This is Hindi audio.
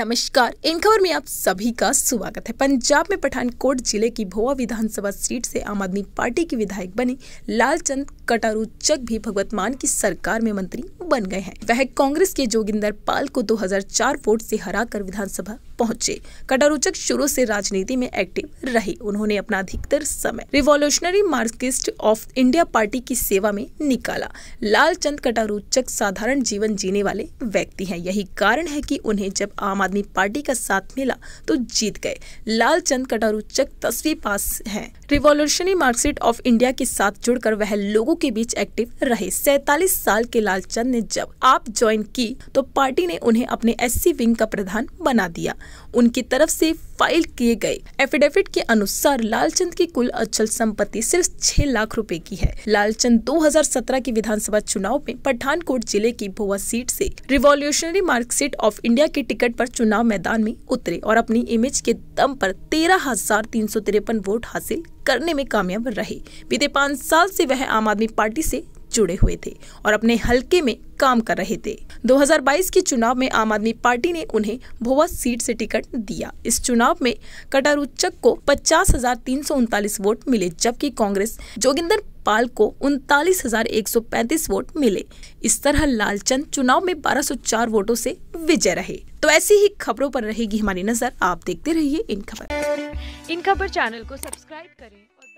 नमस्कार इन खबर में आप सभी का स्वागत है पंजाब में पठानकोट जिले की भोवा विधानसभा सीट से आम आदमी पार्टी के विधायक बने लालचंद कटारू चक भी भगवत मान की सरकार में मंत्री बन गए हैं वह कांग्रेस के जोगिंदर पाल को 2004 वोट से हराकर विधानसभा पहुंचे कटारूचक शुरू से राजनीति में एक्टिव रहे उन्होंने अपना अधिकतर समय revolutionary Marxist of India party की सेवा में निकाला लाल चंद कटारूचक साधारण जीवन जीने वाले व्यक्ति हैं यही कारण है कि उन्हें जब आम आदमी पार्टी का साथ मिला तो जीत गए लाल चंद कटारूचक तस्वीर पास है रिवॉल्यूशनरी मार्क्सिस्ट ऑफ इंडिया के साथ जुड़कर वह लोगों के बीच एक्टिव रहे सैतालीस साल के लालचंद ने जब आप ज्वाइन की तो पार्टी ने उन्हें अपने एससी विंग का प्रधान बना दिया उनकी तरफ से फाइल किए गए एफिडेविट के अनुसार लालचंद की कुल अचल संपत्ति सिर्फ छह लाख रुपए की है लालचंद 2017 के विधानसभा चुनाव में पठानकोट जिले की भोवा सीट से रिवॉल्यूशनरी सीट ऑफ इंडिया के टिकट पर चुनाव मैदान में उतरे और अपनी इमेज के दम पर तेरह हजार तीन सौ तिरपन वोट हासिल करने में कामयाब रहे बीते पाँच साल से वह आम आदमी पार्टी से जुड़े हुए थे और अपने हल्के में काम कर रहे थे 2022 के चुनाव में आम आदमी पार्टी ने उन्हें भोवा सीट से टिकट दिया इस चुनाव में कटारूचक को पचास वोट मिले जबकि कांग्रेस जोगिंदर पाल को उनतालीस वोट मिले इस तरह लालचंद चुनाव में 1204 वोटों से विजय रहे तो ऐसी ही खबरों पर रहेगी हमारी नजर आप देखते रहिए इन खबर इन खबर चैनल को सब्सक्राइब करें और...